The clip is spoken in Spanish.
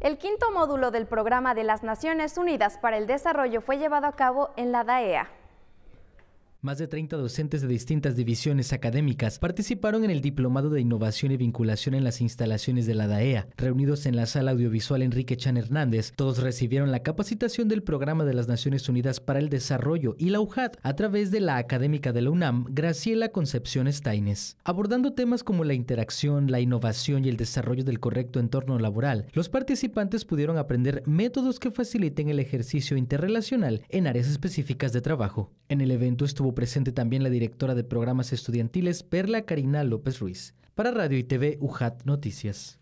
El quinto módulo del Programa de las Naciones Unidas para el Desarrollo fue llevado a cabo en la DAEA. Más de 30 docentes de distintas divisiones académicas participaron en el Diplomado de Innovación y Vinculación en las instalaciones de la DAEA. Reunidos en la sala audiovisual Enrique Chan Hernández, todos recibieron la capacitación del Programa de las Naciones Unidas para el Desarrollo y la UJAT a través de la académica de la UNAM, Graciela Concepción Staines. Abordando temas como la interacción, la innovación y el desarrollo del correcto entorno laboral, los participantes pudieron aprender métodos que faciliten el ejercicio interrelacional en áreas específicas de trabajo. En el evento estuvo presente también la directora de programas estudiantiles Perla Karina López Ruiz. Para Radio y TV UJAT Noticias.